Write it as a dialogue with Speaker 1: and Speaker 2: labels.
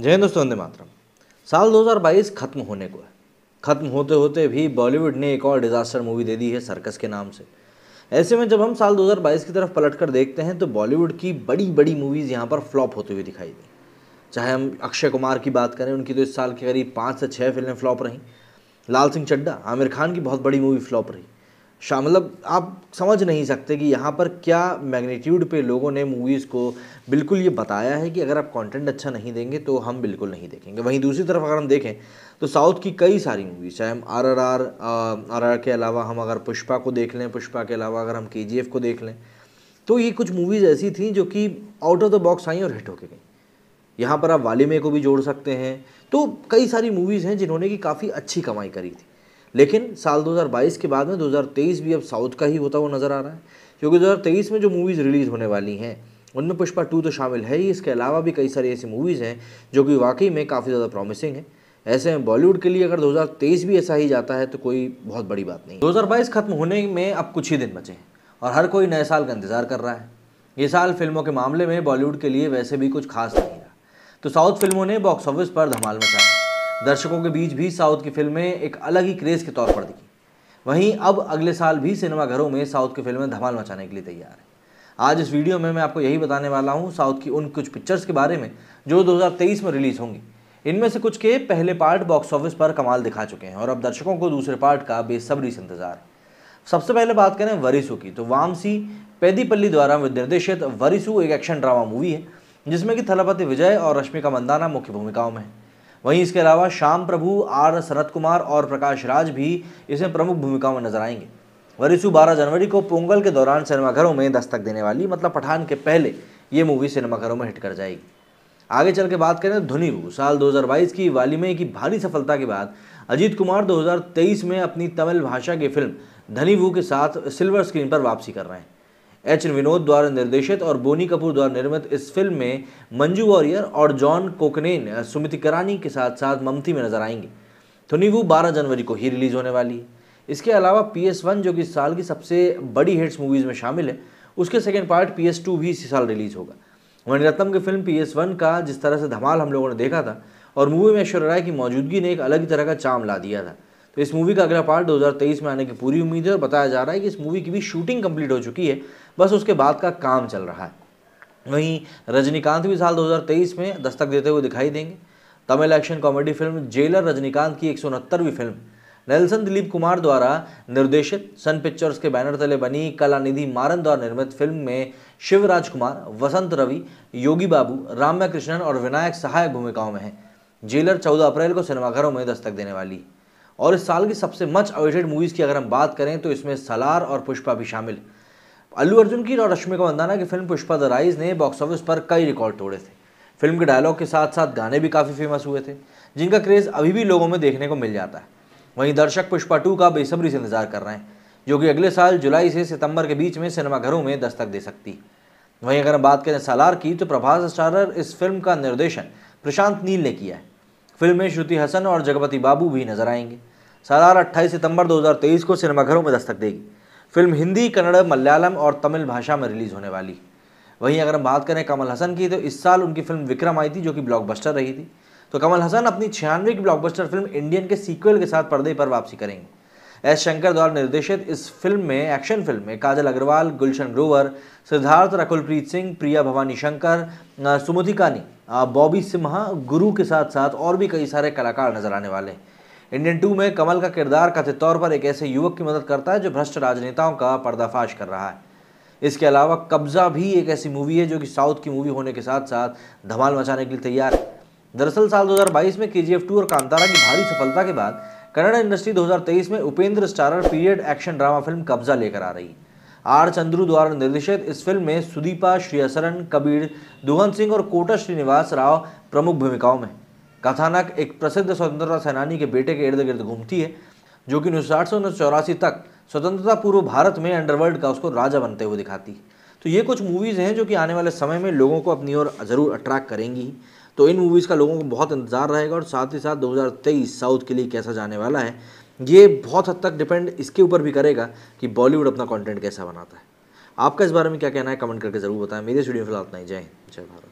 Speaker 1: जय दोस्तों वंदे मातरम साल 2022 खत्म होने को है खत्म होते होते भी बॉलीवुड ने एक और डिजास्टर मूवी दे दी है सर्कस के नाम से ऐसे में जब हम साल 2022 की तरफ पलट कर देखते हैं तो बॉलीवुड की बड़ी बड़ी मूवीज़ यहाँ पर फ्लॉप होती हुई दिखाई दी चाहे हम अक्षय कुमार की बात करें उनकी तो इस साल के करीब पाँच से छः फिल्में फ्लॉप रहीं लाल सिंह चड्डा आमिर खान की बहुत बड़ी मूवी फ्लॉप रही मतलब आप समझ नहीं सकते कि यहाँ पर क्या मैग्नीट्यूड पे लोगों ने मूवीज़ को बिल्कुल ये बताया है कि अगर आप कंटेंट अच्छा नहीं देंगे तो हम बिल्कुल नहीं देखेंगे वहीं दूसरी तरफ अगर हम देखें तो साउथ की कई सारी मूवीज़ चाहे हम R R R R R के अलावा हम अगर पुष्पा को देख लें पुष्पा के अलावा अगर हम के जी एफ को देख लें तो ये कुछ मूवीज़ ऐसी थी जो कि आउट ऑफ द बॉक्स आई और हिट होके गई यहाँ पर आप वालिमे को भी जोड़ सकते हैं तो कई सारी मूवीज़ हैं जिन्होंने कि काफ़ी अच्छी कमाई करी थी लेकिन साल 2022 के बाद में 2023 भी अब साउथ का ही होता हुआ नज़र आ रहा है क्योंकि 2023 में जो मूवीज़ रिलीज़ होने वाली हैं उनमें पुष्पा टू तो शामिल है ही इसके अलावा भी कई सारी ऐसी मूवीज़ हैं जो कि वाकई में काफ़ी ज़्यादा प्रॉमिसिंग है ऐसे में बॉलीवुड के लिए अगर 2023 भी ऐसा ही जाता है तो कोई बहुत बड़ी बात नहीं 2022 खत्म होने में अब कुछ ही दिन बचे हैं और हर कोई नए साल का इंतज़ार कर रहा है ये साल फिल्मों के मामले में बॉलीवुड के लिए वैसे भी कुछ खास नहीं रहा तो साउथ फिल्मों ने बॉक्स ऑफिस पर धमाल मचाया दर्शकों के बीच भी साउथ की फिल्में एक अलग ही क्रेज़ के तौर पर दिखी वहीं अब अगले साल भी सिनेमाघरों में साउथ की फिल्में धमाल मचाने के लिए तैयार हैं आज इस वीडियो में मैं आपको यही बताने वाला हूँ साउथ की उन कुछ पिक्चर्स के बारे में जो 2023 में रिलीज़ होंगी इनमें से कुछ के पहले पार्ट बॉक्स ऑफिस पर कमाल दिखा चुके हैं और अब दर्शकों को दूसरे पार्ट का बेसब्री से इंतजार है सबसे पहले बात करें वरिसू की तो वामसी पेदीपल्ली द्वारा निर्देशित वरिसू एक एक्शन ड्रामा मूवी है जिसमें कि थलापति विजय और रश्मिका मंदाना मुख्य भूमिकाओं में है वहीं इसके अलावा श्याम प्रभु आर शरद कुमार और प्रकाश राज भी इसमें प्रमुख भूमिकाओं में नजर आएंगे वरिसु 12 जनवरी को पोंगल के दौरान सिनेमाघरों में दस्तक देने वाली मतलब पठान के पहले ये मूवी सिनेमाघरों में हिट कर जाएगी आगे चल के बात करें तो धुनीरू साल 2022 की वालिमे की भारी सफलता के बाद अजीत कुमार 2023 में अपनी तमिल भाषा की फिल्म वू के साथ सिल्वर स्क्रीन पर वापसी कर रहे हैं एच विनोद द्वारा निर्देशित और बोनी कपूर द्वारा निर्मित इस फिल्म में मंजू वॉरियर और जॉन कोकनेन सुमिति करानी के साथ साथ ममती में नजर आएंगे थुनीवू तो बारह जनवरी को ही रिलीज होने वाली है इसके अलावा पी एस वन जो कि इस साल की सबसे बड़ी हिट्स मूवीज़ में शामिल है उसके second part P S two भी इसी साल रिलीज़ होगा मणिरत्नम की फिल्म पी एस वन का जिस तरह से धमाल हम लोगों ने देखा था और मूवी में ऐश्वर्य राय की मौजूदगी ने एक अलग ही तरह का चाम ला दिया था तो इस मूवी का अगला पार्ट 2023 में आने की पूरी उम्मीद है और बताया जा रहा है कि इस मूवी की भी शूटिंग कंप्लीट हो चुकी है बस उसके बाद का काम चल रहा है वहीं रजनीकांत भी साल 2023 में दस्तक देते हुए दिखाई देंगे Tamil action comedy film Jailer Rajinikanth की एक फिल्म नेल्सन दिलीप कुमार द्वारा निर्देशित सन पिक्चर्स के बैनर तले बनी कलानिधि मारन द्वारा निर्मित फिल्म में शिवराज कुमार वसंत रवि योगी बाबू राम्या कृष्णन और विनायक सहायक भूमिकाओं में हैं जेलर 14 अप्रैल को सिनेमाघरों में दस्तक देने वाली है और इस साल की सबसे मच अवेटेड मूवीज़ की अगर हम बात करें तो इसमें सलार और पुष्पा भी शामिल अल्लू अर्जुन की और रश्मिका मंदाना की फिल्म पुष्पा द राइज ने बॉक्स ऑफिस पर कई रिकॉर्ड तोड़े थे फिल्म के डायलॉग के साथ साथ गाने भी काफ़ी फेमस हुए थे जिनका क्रेज़ अभी भी लोगों में देखने को मिल जाता है वहीं दर्शक पुष्पा टू का बेसब्री से इंतजार कर रहे हैं जो कि अगले साल जुलाई से सितंबर के बीच में सिनेमाघरों में दस्तक दे सकती वहीं अगर हम बात करें सालार की तो प्रभास स्टारर इस फिल्म का निर्देशन प्रशांत नील ने किया है फिल्म में श्रुति हसन और जगपति बाबू भी नजर आएंगे सालार 28 सितंबर 2023 को सिनेमाघरों में दस्तक देगी फिल्म हिंदी कन्नड़ मलयालम और तमिल भाषा में रिलीज होने वाली वहीं अगर हम बात करें कमल हसन की तो इस साल उनकी फिल्म विक्रम आई थी जो कि ब्लॉकबस्टर रही थी तो कमल हसन अपनी छियानवे की ब्लॉकबस्टर फिल्म इंडियन के सीक्वल के साथ पर्दे पर वापसी करेंगे एस शंकर द्वारा निर्देशित इस फिल्म में एक्शन फिल्म में काजल अग्रवाल गुलशन ग्रोवर सिद्धार्थ रकुलप्रीत सिंह प्रिया भवानी शंकर सुमुधिकानी बॉबी सिम्हा गुरु के साथ साथ और भी कई सारे कलाकार नजर आने वाले हैं इंडियन टू में कमल का किरदार कथित तौर पर एक ऐसे युवक की मदद करता है जो भ्रष्ट राजनेताओं का पर्दाफाश कर रहा है इसके अलावा कब्जा भी एक ऐसी मूवी है जो कि साउथ की मूवी होने के साथ साथ धमाल मचाने के लिए तैयार है दरअसल साल 2022 में के जी टू और कांतारा की भारी सफलता के बाद कन्नड़ इंडस्ट्री 2023 में Upendra starrer period action drama film Kabzaa लेकर आ रही आर चंद्रू द्वारा निर्देशित इस फिल्म में सुदीपा श्रीअसरन कबीर दुहन सिंह और कोटा श्रीनिवास राव प्रमुख भूमिकाओं में कथानक एक प्रसिद्ध स्वतंत्रता सेनानी के बेटे के इर्द गिर्द घूमती है जो कि उन्नीस सौ उन्नीस तक स्वतंत्रता पूर्व भारत में अंडरवर्ल्ड का उसको राजा बनते हुए दिखाती है तो ये कुछ मूवीज़ हैं जो कि आने वाले समय में लोगों को अपनी ओर ज़रूर अट्रैक्ट करेंगी तो इन मूवीज़ का लोगों को बहुत इंतज़ार रहेगा और साथ ही साथ 2023 साउथ के लिए कैसा जाने वाला है ये बहुत हद तक डिपेंड इसके ऊपर भी करेगा कि बॉलीवुड अपना कंटेंट कैसा बनाता है आपका इस बारे में क्या कहना है कमेंट करके ज़रूर बताएं मेरे स्टूडियो फिलहाल इतना ही जय हिंद जय भारत